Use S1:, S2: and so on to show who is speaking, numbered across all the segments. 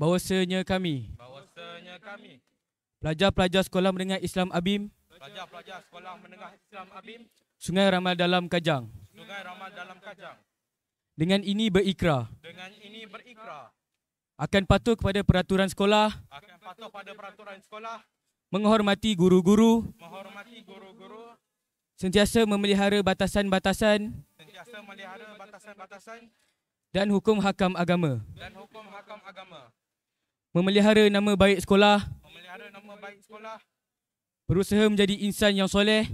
S1: bahawasanya kami bahawasanya kami pelajar-pelajar sekolah menengah Islam Abim pelajar-pelajar sekolah menengah Islam Abim Sungai Ramal dalam Kajang Sungai Ramal dalam Kajang dengan ini berikrar dengan ini berikrar akan patuh kepada peraturan sekolah akan patuh pada peraturan sekolah menghormati guru-guru menghormati guru-guru sentiasa memelihara batasan-batasan sentiasa memelihara batasan-batasan dan hukum hakam agama dan hukum hakam agama memelihara nama baik sekolah, memelihara nama baik sekolah, berusaha menjadi insan yang soleh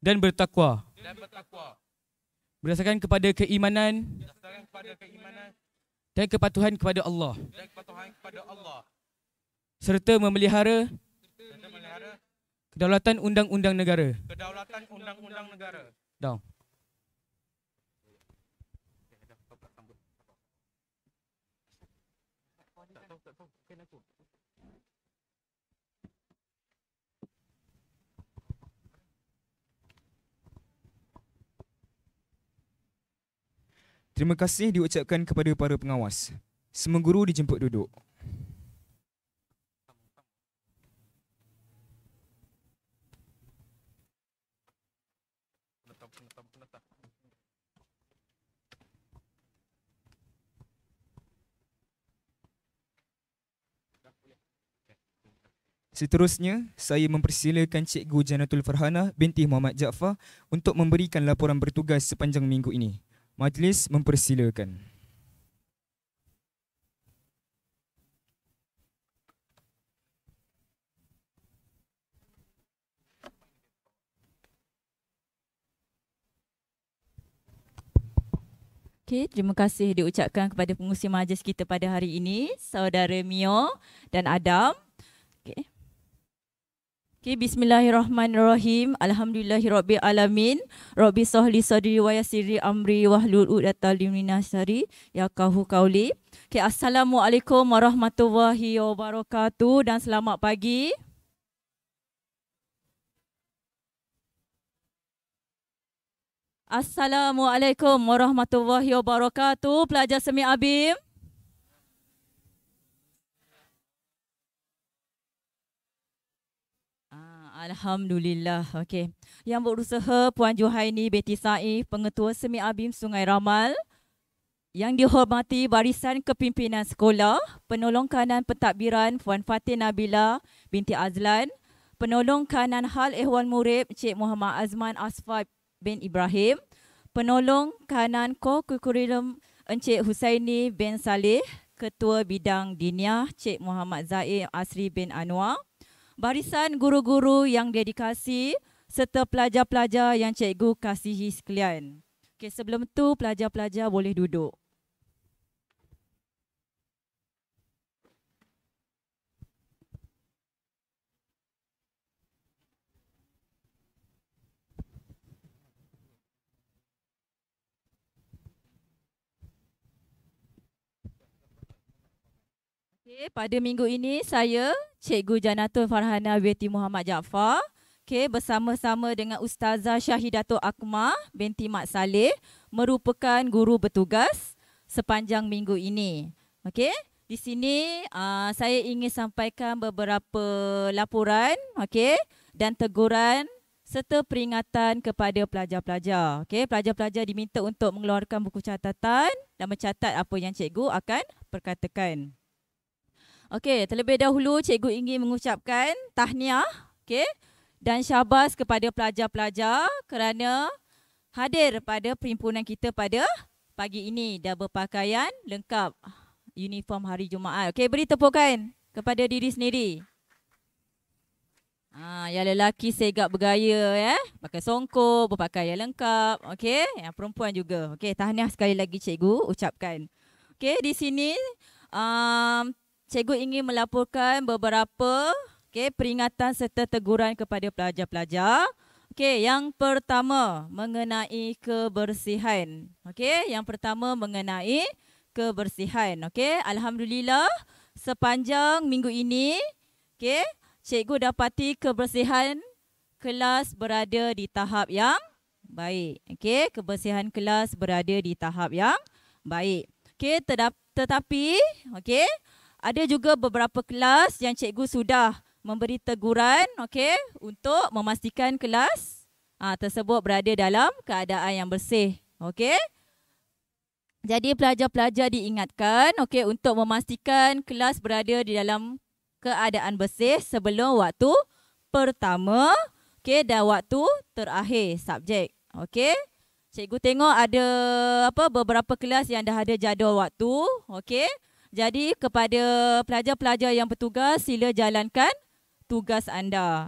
S1: dan bertakwa. Dan bertakwa. Berdasarkan kepada keimanan, berdasarkan kepada keimanan dan kepatuhan kepada Allah. Dan kepatuhan kepada Allah. Serta memelihara serta memelihara kedaulatan undang-undang negara. Kedaulatan undang-undang negara. Down. Terima kasih diucapkan kepada para pengawas. Semua guru dijemput duduk. Seterusnya, saya mempersilakan Cikgu Janatul Farhana binti Muhammad Jaafar untuk memberikan laporan bertugas sepanjang minggu ini. Majlis mempersilakan.
S2: Okay, terima kasih diucapkan kepada pengusir majlis kita pada hari ini, saudara Mio dan Adam. Okay, bismillahirrahmanirrahim. Alhamdulillahirabbil alamin. Rabbi sahli sadri wa yassirli amri wahlul 'uqdatam min lisani yafqahu qawli. Okay, assalamualaikum warahmatullahi wabarakatuh dan selamat pagi. Assalamualaikum warahmatullahi wabarakatuh. Pelajar Semi Abim. Alhamdulillah. Okey. Yang berusaha Puan Johaini Betty Saif, Pengetua Semi Abim Sungai Ramal. Yang dihormati Barisan Kepimpinan Sekolah, Penolong Kanan Pentadbiran Puan Fatin Nabila binti Azlan, Penolong Kanan Hal Ehwal Murib Cik Muhammad Azman Asfad bin Ibrahim, Penolong Kanan Ko Kurikulum Encik Husaini bin Saleh, Ketua Bidang Diniah Cik Muhammad Zaid Asri bin Anwar, barisan guru-guru yang dedikasi serta pelajar-pelajar yang cikgu kasihi sekalian. Okey, sebelum tu pelajar-pelajar boleh duduk. Okay, pada minggu ini saya Cikgu Janatun Farhana binti Muhammad Jaafar okay, bersama-sama dengan Ustazah Syahidatul Akma binti Mat Saleh merupakan guru bertugas sepanjang minggu ini. Okay, di sini uh, saya ingin sampaikan beberapa laporan okay, dan teguran serta peringatan kepada pelajar-pelajar. Okay, pelajar-pelajar diminta untuk mengeluarkan buku catatan dan mencatat apa yang cikgu akan perkatakan. Okey, terlebih dahulu cikgu ingin mengucapkan tahniah okey, dan syabas kepada pelajar-pelajar kerana hadir pada perhimpunan kita pada pagi ini dah berpakaian lengkap uniform hari Jumaat. Okey, beri tepukan kepada diri sendiri. Ah, ha, yang lelaki segak bergaya eh, pakai songkok, berpakaian lengkap, okey. Yang perempuan juga. Okey, tahniah sekali lagi cikgu ucapkan. Okey, di sini um, cikgu ingin melaporkan beberapa okay, peringatan serta teguran kepada pelajar-pelajar. Okey, yang pertama mengenai kebersihan. Okey, yang pertama mengenai kebersihan. Okey, alhamdulillah sepanjang minggu ini, okey, cikgu dapati kebersihan kelas berada di tahap yang baik. Okey, kebersihan kelas berada di tahap yang baik. Okey, tetapi okey, ada juga beberapa kelas yang cikgu sudah memberi teguran okey untuk memastikan kelas aa, ah, tersebut berada dalam keadaan yang bersih okey jadi pelajar-pelajar diingatkan okey untuk memastikan kelas berada di dalam keadaan bersih sebelum waktu pertama okey dan waktu terakhir subjek okey cikgu tengok ada apa beberapa kelas yang dah ada jadual waktu okey jadi kepada pelajar-pelajar yang bertugas sila jalankan tugas anda.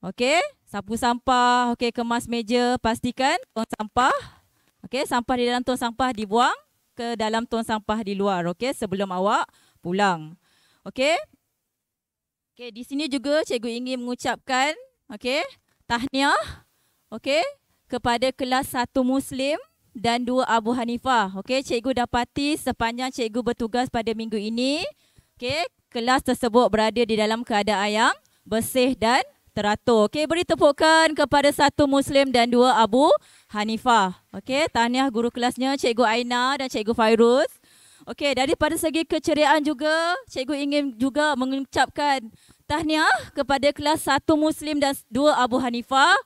S2: Okey, sapu sampah, okey kemas meja, pastikan tong sampah. Okey, sampah di dalam tong sampah dibuang ke dalam tong sampah di luar, okey sebelum awak pulang. Okey. Okey, di sini juga cikgu ingin mengucapkan okey tahniah okey kepada kelas Satu Muslim dan dua Abu Hanifah. Okey, cikgu dapati sepanjang cikgu bertugas pada minggu ini, okey, kelas tersebut berada di dalam keadaan yang bersih dan teratur. Okey, beri tepukan kepada satu Muslim dan dua Abu Hanifah. Okey, tahniah guru kelasnya cikgu Aina dan cikgu Fairuz. Okey, daripada segi keceriaan juga, cikgu ingin juga mengucapkan tahniah kepada kelas satu Muslim dan dua Abu Hanifah.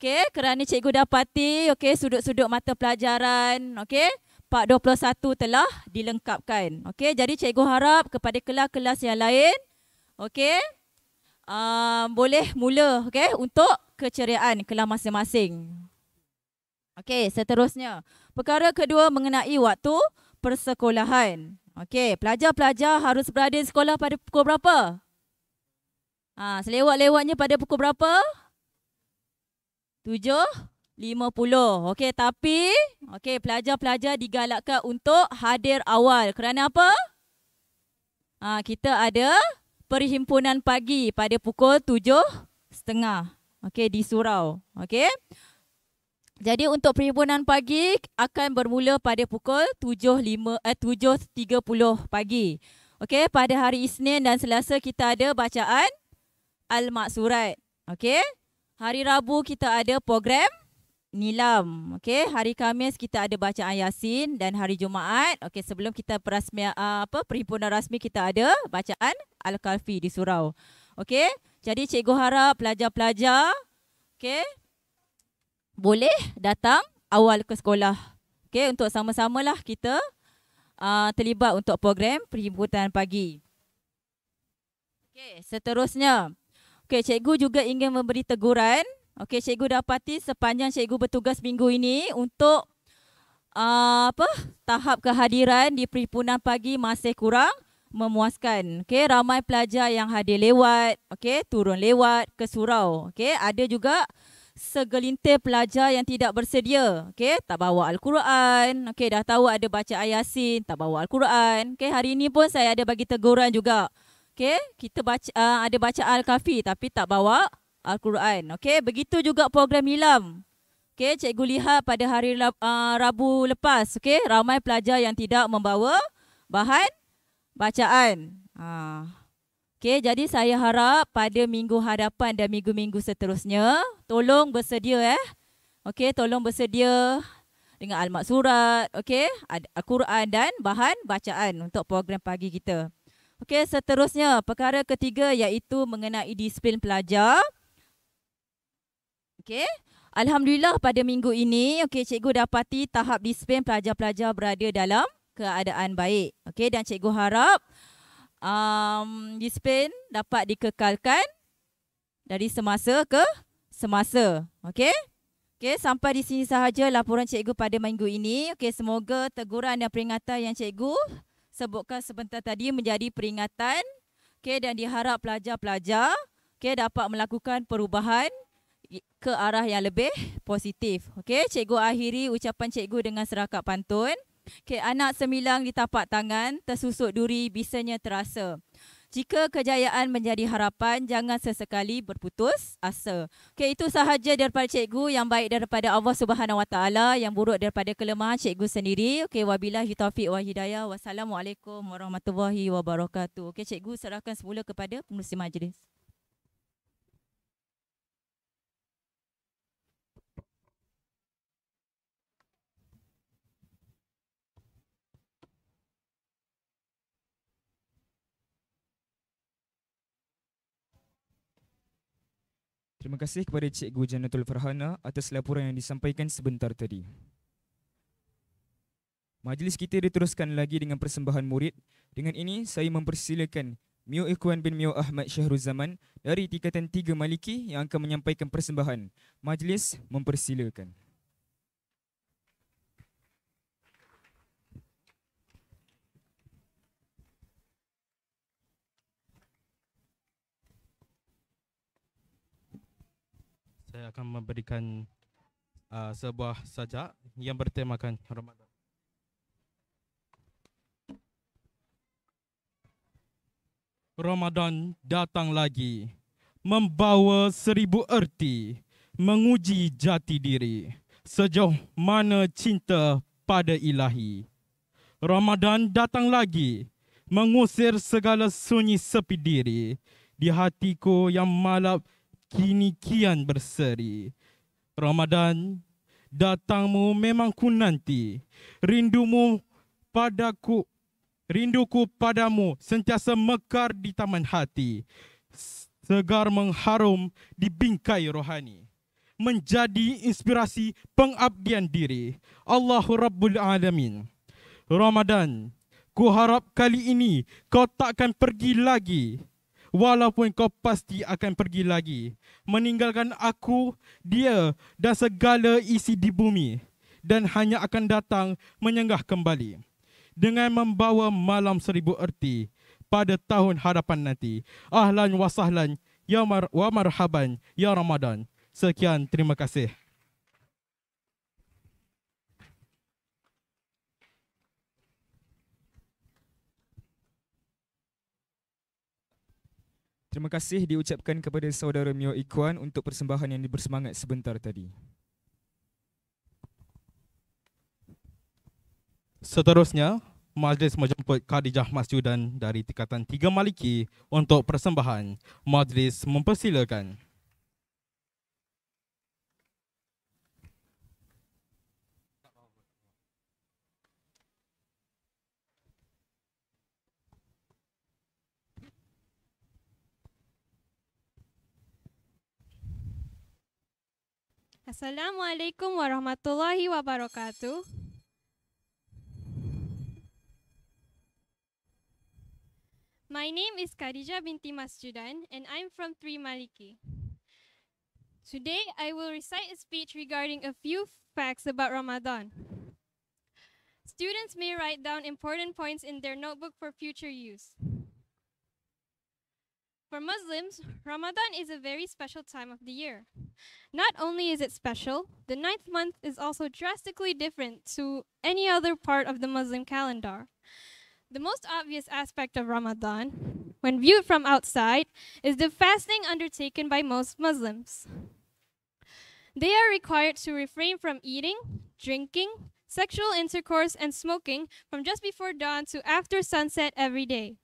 S2: Okey, kerana cikgu dapati okey sudut-sudut mata pelajaran, okey. Part 21 telah dilengkapkan. Okey, jadi cikgu harap kepada kelas-kelas yang lain, okey. Um, boleh mula okey untuk keceriaan kelas masing-masing. Okey, seterusnya. Perkara kedua mengenai waktu persekolahan. Okey, pelajar-pelajar harus berada di sekolah pada pukul berapa? Ah, ha, selewat-lewatnya pada pukul berapa? Tujuh lima puluh. Okey, tapi okey pelajar-pelajar digalakkan untuk hadir awal. Kerana apa? Ha, kita ada perhimpunan pagi pada pukul tujuh setengah. Okey, di surau. Okey. Jadi untuk perhimpunan pagi akan bermula pada pukul tujuh 7.5 eh, puluh pagi. Okey, pada hari Isnin dan Selasa kita ada bacaan Al-Maksurat. Okey. Hari Rabu kita ada program Nilam. Okey, hari Khamis kita ada bacaan Yasin dan hari Jumaat. Okey, sebelum kita perasmi uh, apa perhimpunan rasmi kita ada bacaan Al-Kalfi di surau. Okey, jadi cikgu harap pelajar-pelajar okey boleh datang awal ke sekolah. Okey, untuk sama-samalah kita uh, terlibat untuk program perhimpunan pagi. Okey, seterusnya Okey, cikgu juga ingin memberi teguran. Okey, cikgu dapati sepanjang cikgu bertugas minggu ini untuk uh, apa? Tahap kehadiran di perhimpunan pagi masih kurang memuaskan. Okey, ramai pelajar yang hadir lewat, okey, turun lewat ke surau. Okey, ada juga segelintir pelajar yang tidak bersedia. Okey, tak bawa al-Quran. Okey, dah tahu ada baca ayat Yasin, tak bawa al-Quran. Okey, hari ini pun saya ada bagi teguran juga. Okey, kita baca uh, ada baca Al-Kahfi tapi tak bawa Al-Quran. Okey, begitu juga program Ilam. Okey, cikgu lihat pada hari uh, Rabu lepas, okey, ramai pelajar yang tidak membawa bahan bacaan. Ha. Uh. Okey, jadi saya harap pada minggu hadapan dan minggu-minggu seterusnya, tolong bersedia eh. Okey, tolong bersedia dengan almat surat, okey, Al-Quran dan bahan bacaan untuk program pagi kita. Okey, seterusnya perkara ketiga iaitu mengenai disiplin pelajar. Okey. Alhamdulillah pada minggu ini, okey cikgu dapati tahap disiplin pelajar-pelajar berada dalam keadaan baik. Okey dan cikgu harap um, disiplin dapat dikekalkan dari semasa ke semasa. Okey? Okey, sampai di sini sahaja laporan cikgu pada minggu ini. Okey, semoga teguran dan peringatan yang cikgu sebutkan sebentar tadi menjadi peringatan okay, dan diharap pelajar-pelajar okay, dapat melakukan perubahan ke arah yang lebih positif. Okay, cikgu akhiri ucapan cikgu dengan serakat pantun. Okay, anak semilang di tapak tangan, tersusut duri, bisanya terasa. Jika kejayaan menjadi harapan, jangan sesekali berputus asa. Okey, itu sahaja daripada cikgu yang baik daripada Allah Subhanahu Wa Taala, yang buruk daripada kelemahan cikgu sendiri. Okey, wabillahi taufiq wa hidayah. Wassalamualaikum warahmatullahi wabarakatuh. Okey, cikgu serahkan semula kepada pengurusi majlis.
S1: Terima kasih kepada Cikgu Janatul Farhana atas laporan yang disampaikan sebentar tadi. Majlis kita diteruskan lagi dengan persembahan murid. Dengan ini, saya mempersilakan Mio Ikhwan bin Mio Ahmad Syahrul Zaman dari Tingkatan tiga Maliki yang akan menyampaikan persembahan. Majlis mempersilakan.
S3: saya akan memberikan uh, sebuah sajak yang bertemakan Ramadan. Ramadan datang lagi membawa seribu erti menguji jati diri sejauh mana cinta pada ilahi. Ramadan datang lagi mengusir segala sunyi sepi diri di hatiku yang malap kini kian berseri. Ramadan, datangmu memang ku nanti. Rindumu padaku, rinduku padamu sentiasa mekar di taman hati. Segar mengharum di bingkai rohani. Menjadi inspirasi pengabdian diri. Allahu Rabbul Alamin. Ramadan, ku harap kali ini kau takkan pergi lagi walaupun kau pasti akan pergi lagi. Meninggalkan aku, dia dan segala isi di bumi dan hanya akan datang menyenggah kembali. Dengan membawa malam seribu erti pada tahun hadapan nanti. Ahlan wa sahlan, ya mar wa marhaban, ya Ramadan. Sekian, terima kasih.
S1: Terima kasih diucapkan kepada saudara Mio Ikuan untuk persembahan yang dibersemangat sebentar tadi.
S3: Seterusnya, Majlis menjemput Khadijah Masjudan dari Tingkatan tiga Maliki untuk persembahan. Majlis mempersilakan.
S4: Assalamualaikum warahmatullahi wabarakatuh. My name is Khadija Binti Masjudan and I'm from Tri Maliki. Today, I will recite a speech regarding a few facts about Ramadan. Students may write down important points in their notebook for future use. For Muslims, Ramadan is a very special time of the year. Not only is it special, the ninth month is also drastically different to any other part of the Muslim calendar. The most obvious aspect of Ramadan, when viewed from outside, is the fasting undertaken by most Muslims. They are required to refrain from eating, drinking, sexual intercourse, and smoking from just before dawn to after sunset every day.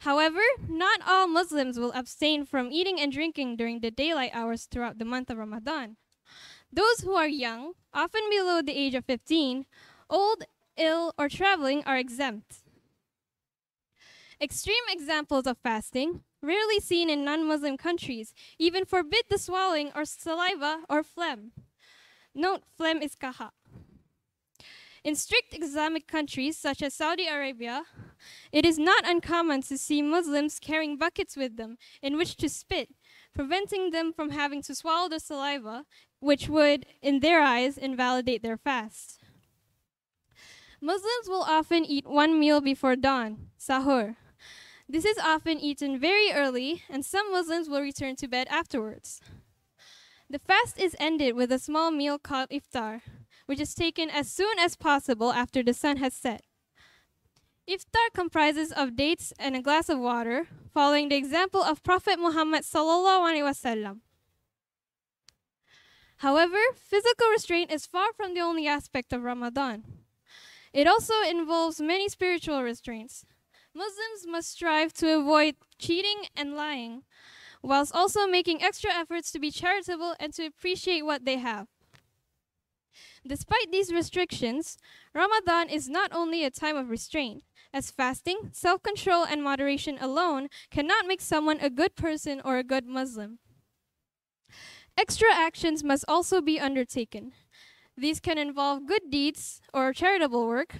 S4: However, not all Muslims will abstain from eating and drinking during the daylight hours throughout the month of Ramadan. Those who are young, often below the age of 15, old, ill, or traveling are exempt. Extreme examples of fasting, rarely seen in non Muslim countries, even forbid the swallowing or saliva or phlegm. Note, phlegm is kaha. In strict Islamic countries such as Saudi Arabia, it is not uncommon to see Muslims carrying buckets with them in which to spit, preventing them from having to swallow the saliva, which would, in their eyes, invalidate their fast. Muslims will often eat one meal before dawn, sahur. This is often eaten very early, and some Muslims will return to bed afterwards. The fast is ended with a small meal called iftar, which is taken as soon as possible after the sun has set. Iftar comprises of dates and a glass of water, following the example of Prophet Muhammad sallallahu alaihi wasallam. However, physical restraint is far from the only aspect of Ramadan. It also involves many spiritual restraints. Muslims must strive to avoid cheating and lying, whilst also making extra efforts to be charitable and to appreciate what they have. Despite these restrictions, Ramadan is not only a time of restraint, as fasting, self control, and moderation alone cannot make someone a good person or a good Muslim. Extra actions must also be undertaken. These can involve good deeds or charitable work,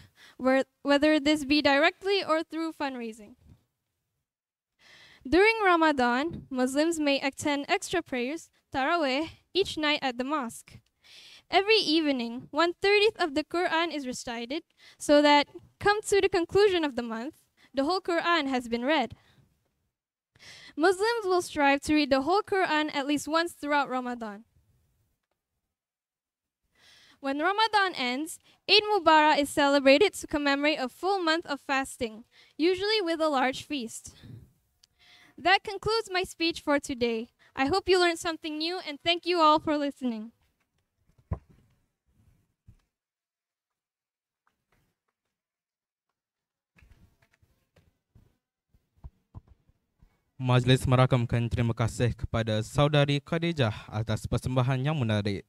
S4: whether this be directly or through fundraising. During Ramadan, Muslims may attend extra prayers, taraweh, each night at the mosque. Every evening, one thirtieth of the Quran is recited, so that, come to the conclusion of the month, the whole Quran has been read. Muslims will strive to read the whole Quran at least once throughout Ramadan. When Ramadan ends, Eid Mubarak is celebrated to commemorate a full month of fasting, usually with a large feast. That concludes my speech for today. I hope you learned something new and thank you all for listening.
S3: Majlis merakamkan terima kasih kepada saudari Khadijah atas persembahan yang menarik.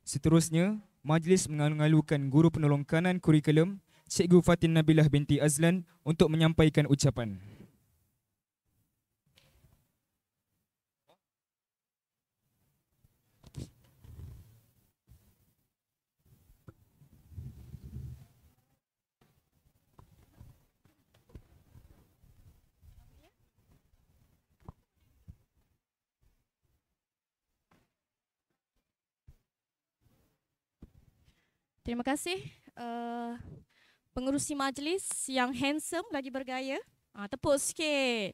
S1: Seterusnya, majlis mengalu guru penolong kanan kurikulum, Cikgu Fatin Nabilah binti Azlan untuk menyampaikan ucapan.
S5: Terima kasih uh, eh, pengurusi majlis yang handsome lagi bergaya. Uh, tepuk sikit.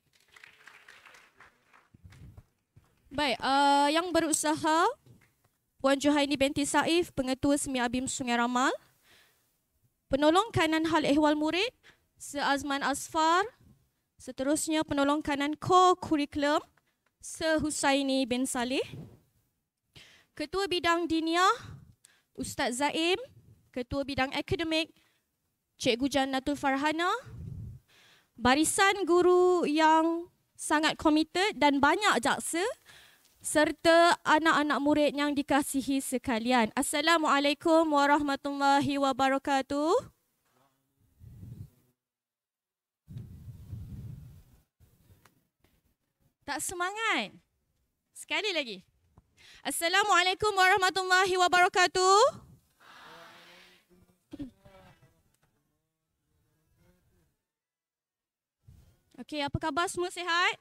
S5: Baik, uh, yang berusaha Puan Johaini binti Saif, Pengetua Semi Abim Sungai Ramal, Penolong Kanan Hal Ehwal Murid, Seazman Asfar, seterusnya Penolong Kanan ko, Curriculum, sehusaini Husaini bin Saleh, Ketua Bidang Diniah, Ustaz Zaim, Ketua Bidang Akademik Cikgu Jan Natul Farhana. Barisan guru yang sangat komited dan banyak jaksa serta anak-anak murid yang dikasihi sekalian. Assalamualaikum warahmatullahi wabarakatuh. Tak semangat. Sekali lagi. Assalamualaikum warahmatullahi wabarakatuh. Okey, apa khabar semua sihat?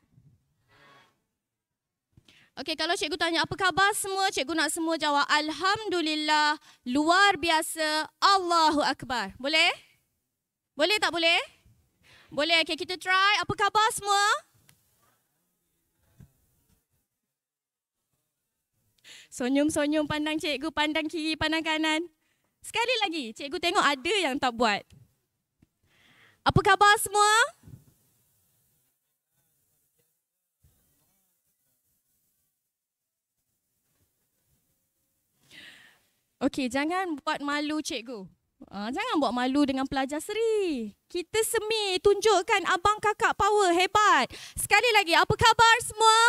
S5: Okey, kalau cikgu tanya apa khabar semua, cikgu nak semua jawab alhamdulillah, luar biasa, Allahu akbar. Boleh? Boleh tak boleh? Boleh. Okey, kita try. Apa khabar semua? Sonyum sonyum pandang cikgu, pandang kiri, pandang kanan. Sekali lagi, cikgu tengok ada yang tak buat. Apa khabar semua? Apa khabar semua? Okey, jangan buat malu cikgu. Uh, jangan buat malu dengan pelajar seri. Kita semi tunjukkan abang kakak power hebat. Sekali lagi, apa khabar semua?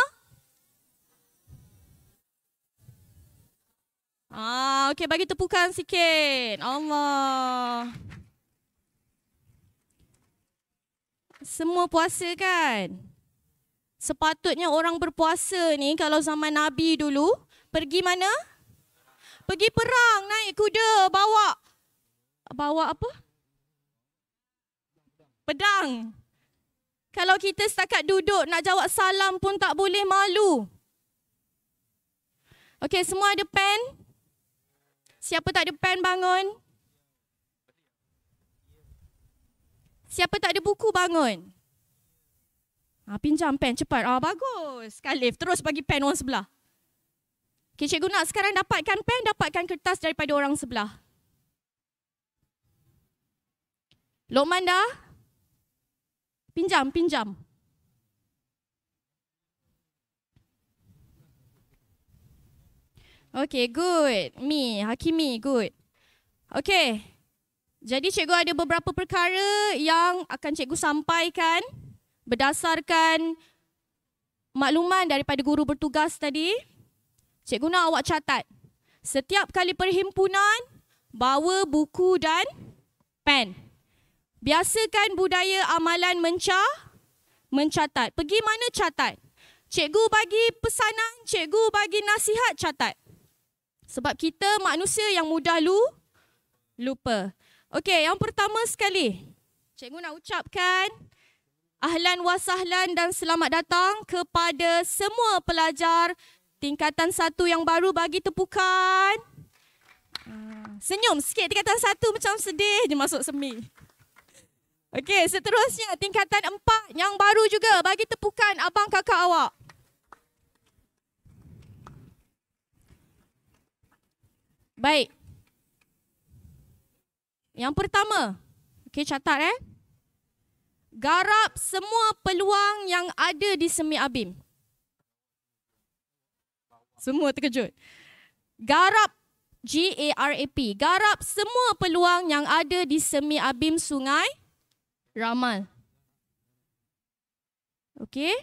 S5: Ah, okey bagi tepukan sikit. Allah. Semua puasa kan? Sepatutnya orang berpuasa ni kalau zaman Nabi dulu pergi mana? pergi perang naik kuda bawa bawa apa? Pedang. Kalau kita setakat duduk nak jawab salam pun tak boleh malu. Okey, semua ada pen? Siapa tak ada pen bangun? Siapa tak ada buku bangun? Ha, pinjam pen cepat. Ah,
S4: bagus.
S5: Kalif terus bagi pen orang sebelah. Okey, cikgu nak sekarang dapatkan pen, dapatkan kertas daripada orang sebelah. Lokman dah? Pinjam, pinjam. Okay, good. Me, Hakimi, good. Okay. Jadi cikgu ada beberapa perkara yang akan cikgu sampaikan berdasarkan makluman daripada guru bertugas tadi. Okey. Cikgu nak awak catat. Setiap kali perhimpunan, bawa buku dan pen. Biasakan budaya amalan mencah, mencatat. Pergi mana catat? Cikgu bagi pesanan, cikgu bagi nasihat catat. Sebab kita manusia yang mudah lu, lupa. Okey, yang pertama sekali. Cikgu nak ucapkan ahlan wasahlan dan selamat datang kepada semua pelajar Tingkatan satu yang baru bagi tepukan. Ah, senyum sikit tingkatan satu macam sedih je masuk semi. Okey, seterusnya tingkatan empat yang baru juga bagi tepukan abang kakak awak. Baik. Yang pertama, okey catat eh. Garap semua peluang yang ada di semi abim. Semua terkejut. Garap G-A-R-A-P. Garap semua peluang yang ada di semi abim sungai Ramal. Okay.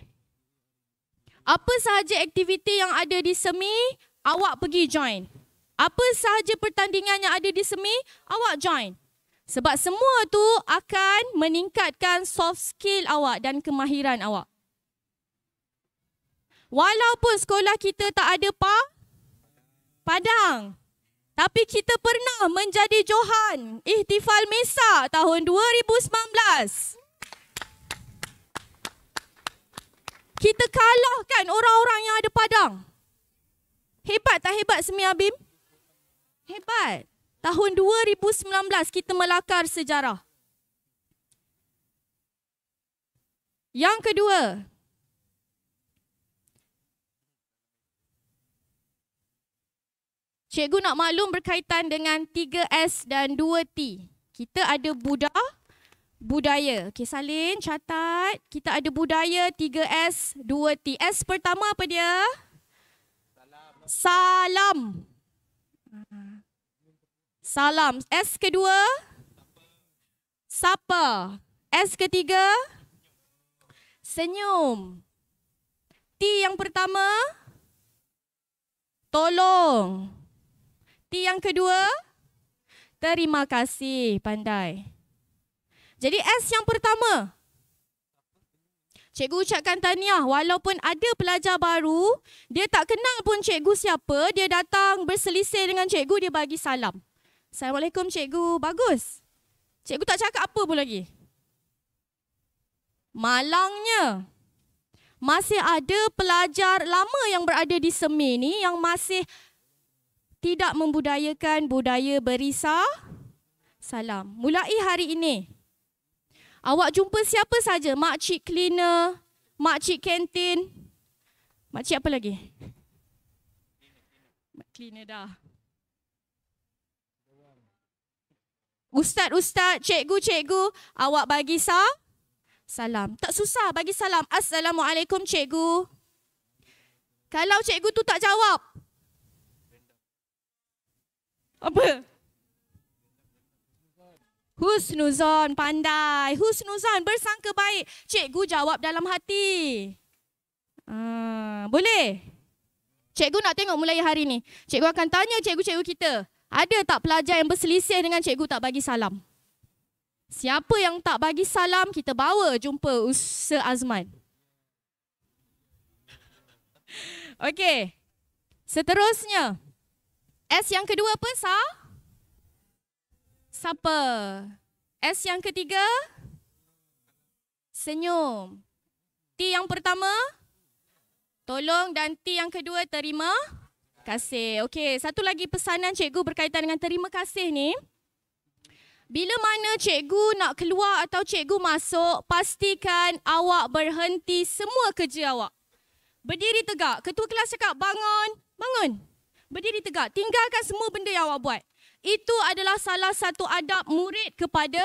S5: Apa sahaja aktiviti yang ada di semi, awak pergi join. Apa sahaja pertandingan yang ada di semi, awak join. Sebab semua tu akan meningkatkan soft skill awak dan kemahiran awak. Walaupun sekolah kita tak ada pa, padang. Tapi kita pernah menjadi Johan Ihtifal Mesa tahun 2019. Kita kalahkan orang-orang yang ada padang. Hebat tak hebat semia bim? Hebat. Tahun 2019 kita melakar sejarah. Yang kedua, Cikgu nak maklum berkaitan dengan 3S dan 2T. Kita ada Buddha, budaya. Okey, Salin catat. Kita ada budaya 3S, 2T. S pertama apa dia? Salam. Salam. S kedua? Sapa. S ketiga? Senyum. T yang pertama? Tolong. Tolong. Bukti yang kedua, terima kasih pandai. Jadi S yang pertama. Cikgu ucapkan tahniah walaupun ada pelajar baru, dia tak kenal pun cikgu siapa, dia datang berselisih dengan cikgu, dia bagi salam. Assalamualaikum cikgu, bagus. Cikgu tak cakap apa pun lagi. Malangnya, masih ada pelajar lama yang berada di semi ni yang masih tidak membudayakan budaya berisa salam. Mulai hari ini, awak jumpa siapa saja, makcik cleaner, makcik kantin, makcik apa lagi? Mak cleaner dah. Ustaz-ustaz, cikgu-cikgu, awak bagi sah? Salam. Tak susah bagi salam. Assalamualaikum, cikgu. Kalau cikgu tu tak jawab, apa? Husnuzon pandai. Husnuzon bersangka baik. Cikgu jawab dalam hati. Uh, boleh? Cikgu nak tengok mulai hari ni. Cikgu akan tanya cikgu-cikgu kita. Ada tak pelajar yang berselisih dengan cikgu tak bagi salam? Siapa yang tak bagi salam, kita bawa jumpa Ustaz Azman. Okey. Seterusnya. Seterusnya. S yang kedua apa? Sa? Supper. S yang ketiga? Senyum. T yang pertama? Tolong dan T yang kedua terima kasih. Okey, satu lagi pesanan cikgu berkaitan dengan terima kasih ni. Bila mana cikgu nak keluar atau cikgu masuk, pastikan awak berhenti semua kerja awak. Berdiri tegak. Ketua kelas cakap, bangun. Bangun berdiri tegak, tinggalkan semua benda yang awak buat. Itu adalah salah satu adab murid kepada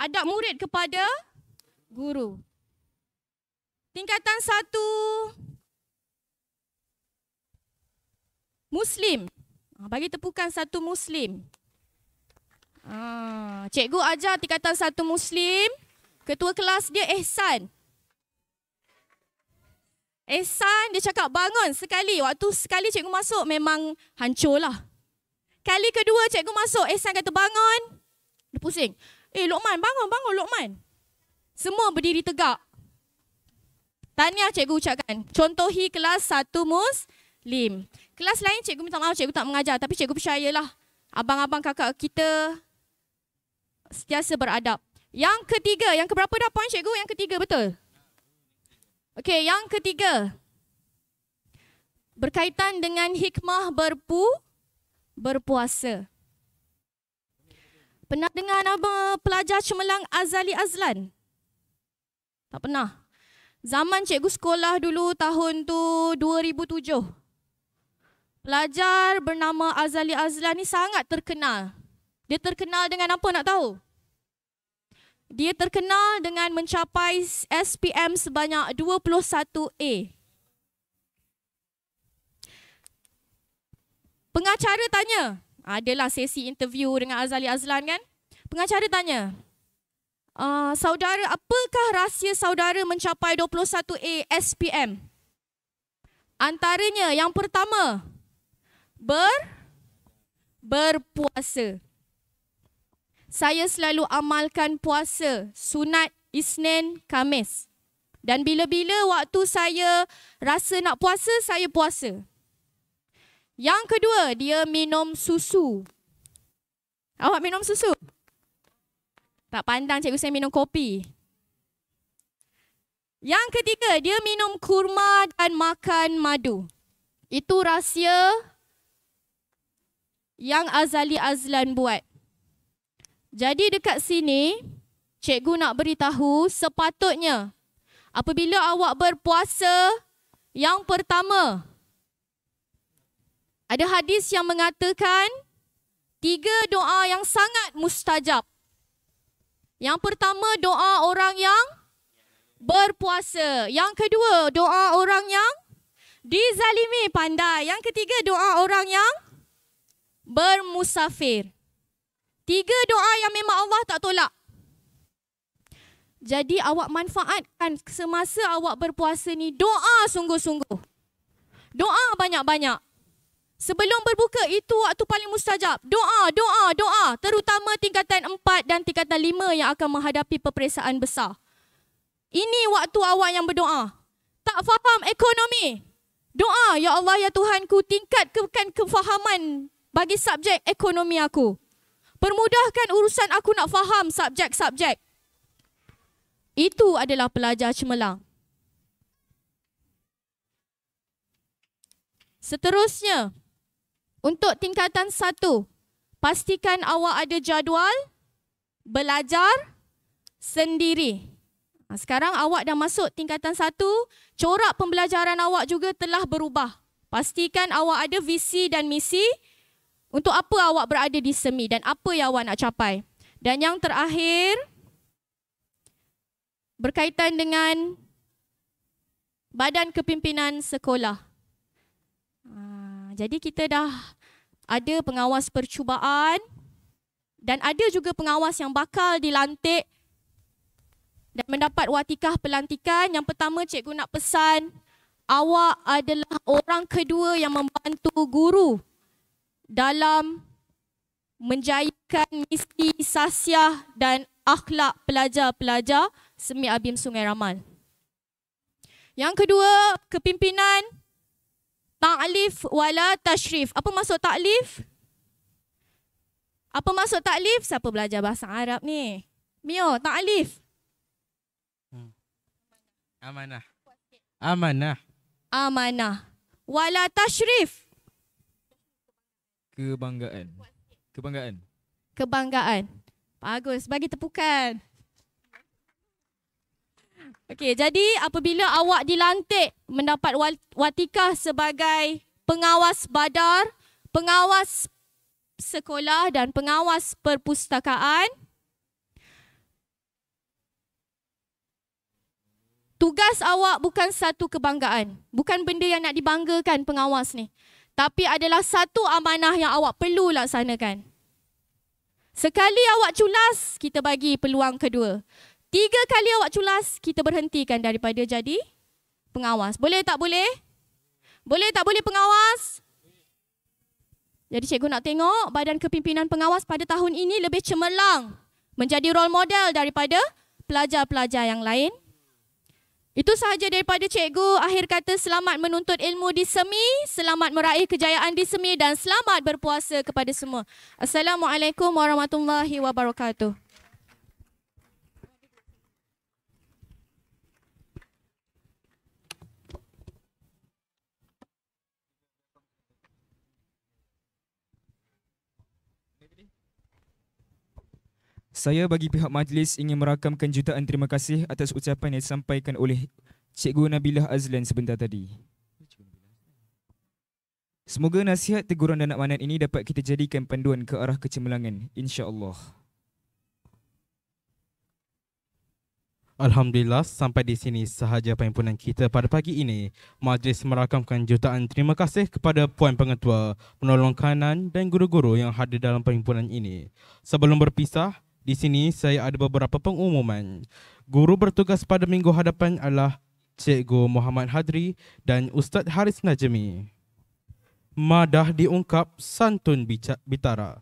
S5: adab murid kepada guru. Tingkatan satu Muslim. Ah, bagi tepukan satu Muslim. Ah, cikgu ajar tingkatan satu Muslim. Ketua kelas dia Ehsan. Ehsan dia cakap bangun sekali. Waktu sekali cikgu masuk memang hancur lah. Kali kedua cikgu masuk. Ehsan kata bangun. Dia pusing. Eh Luqman bangun bangun Luqman. Semua berdiri tegak. Tahniah cikgu ucapkan. Contohi kelas satu mus lim. Kelas lain cikgu minta maaf cikgu tak mengajar. Tapi cikgu percayalah. Abang-abang kakak kita setiasa beradab. Yang ketiga. Yang keberapa dah poin cikgu? Yang ketiga betul? Okey, yang ketiga. Berkaitan dengan hikmah berpu berpuasa. Pernah dengar nama pelajar cemerlang Azali Azlan? Tak pernah. Zaman cikgu sekolah dulu tahun tu 2007. Pelajar bernama Azali Azlan ni sangat terkenal. Dia terkenal dengan apa nak tahu? Dia terkenal dengan mencapai SPM sebanyak 21A. Pengacara tanya, adalah sesi interview dengan Azali Azlan kan? Pengacara tanya, uh, saudara apakah rahsia saudara mencapai 21A SPM? Antaranya yang pertama, ber berpuasa saya selalu amalkan puasa sunat Isnin Khamis. Dan bila-bila waktu saya rasa nak puasa, saya puasa. Yang kedua, dia minum susu. Awak minum susu? Tak pandang cikgu saya minum kopi. Yang ketiga, dia minum kurma dan makan madu. Itu rahsia yang Azali Azlan buat. Jadi dekat sini, cikgu nak beritahu sepatutnya apabila awak berpuasa yang pertama. Ada hadis yang mengatakan tiga doa yang sangat mustajab. Yang pertama doa orang yang berpuasa. Yang kedua doa orang yang dizalimi pandai. Yang ketiga doa orang yang bermusafir. Tiga doa yang memang Allah tak tolak. Jadi awak manfaatkan semasa awak berpuasa ni doa sungguh-sungguh. Doa banyak-banyak. Sebelum berbuka itu waktu paling mustajab. Doa, doa, doa. Terutama tingkatan empat dan tingkatan lima yang akan menghadapi peperiksaan besar. Ini waktu awak yang berdoa. Tak faham ekonomi. Doa, Ya Allah, Ya Tuhanku, tingkatkan kefahaman bagi subjek ekonomi aku. Permudahkan urusan aku nak faham subjek-subjek. Itu adalah pelajar cemerlang. Seterusnya, untuk tingkatan satu, pastikan awak ada jadual belajar sendiri. Ha, sekarang awak dah masuk tingkatan satu, corak pembelajaran awak juga telah berubah. Pastikan awak ada visi dan misi. Untuk apa awak berada di semi dan apa yang awak nak capai? Dan yang terakhir berkaitan dengan badan kepimpinan sekolah. Ah, jadi kita dah ada pengawas percubaan dan ada juga pengawas yang bakal dilantik dan mendapat watikah pelantikan. Yang pertama cikgu nak pesan, awak adalah orang kedua yang membantu guru dalam menjayakan misi sasiah dan akhlak pelajar-pelajar Semi Abim Sungai Ramal. Yang kedua, kepimpinan ta'lif wala tashrif. Apa maksud ta'lif? Apa maksud ta'lif? Siapa belajar bahasa Arab ni? Mio, ta'lif.
S3: Hmm. Amanah.
S1: Amanah.
S5: Amanah. Wala tashrif.
S1: Kebanggaan. Kebanggaan.
S5: Kebanggaan. Bagus, bagi tepukan. Okey, jadi apabila awak dilantik mendapat watika sebagai pengawas badar, pengawas sekolah dan pengawas perpustakaan, Tugas awak bukan satu kebanggaan. Bukan benda yang nak dibanggakan pengawas ni tapi adalah satu amanah yang awak perlu laksanakan. Sekali awak culas, kita bagi peluang kedua. Tiga kali awak culas, kita berhentikan daripada jadi pengawas. Boleh tak boleh? Boleh tak boleh pengawas? Jadi cikgu nak tengok badan kepimpinan pengawas pada tahun ini lebih cemerlang menjadi role model daripada pelajar-pelajar yang lain. Itu sahaja daripada cikgu. Akhir kata selamat menuntut ilmu di semi, selamat meraih kejayaan di semi dan selamat berpuasa kepada semua. Assalamualaikum warahmatullahi wabarakatuh.
S1: Saya bagi pihak majlis ingin merakamkan jutaan terima kasih atas ucapan yang disampaikan oleh Cikgu Nabilah Azlan sebentar tadi. Semoga nasihat, teguran dan amanat ini dapat kita jadikan panduan ke arah kecemerlangan, insya-Allah.
S3: Alhamdulillah, sampai di sini sahaja perhimpunan kita pada pagi ini. Majlis merakamkan jutaan terima kasih kepada Puan Pengetua, penolong kanan dan guru-guru yang hadir dalam perhimpunan ini. Sebelum berpisah, di sini saya ada beberapa pengumuman. Guru bertugas pada minggu hadapan adalah Cikgu Muhammad Hadri dan Ustaz Haris Najmi. Madah diungkap santun bicak bitara.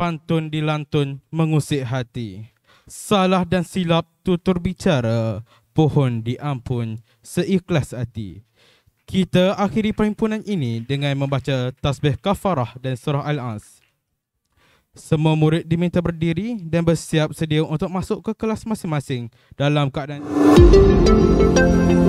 S3: Pantun dilantun mengusik hati. Salah dan silap tutur bicara, pohon diampun seikhlas hati. Kita akhiri perhimpunan ini dengan membaca tasbih kafarah dan surah Al-As. Semua murid diminta berdiri dan bersiap sedia untuk masuk ke kelas masing-masing dalam keadaan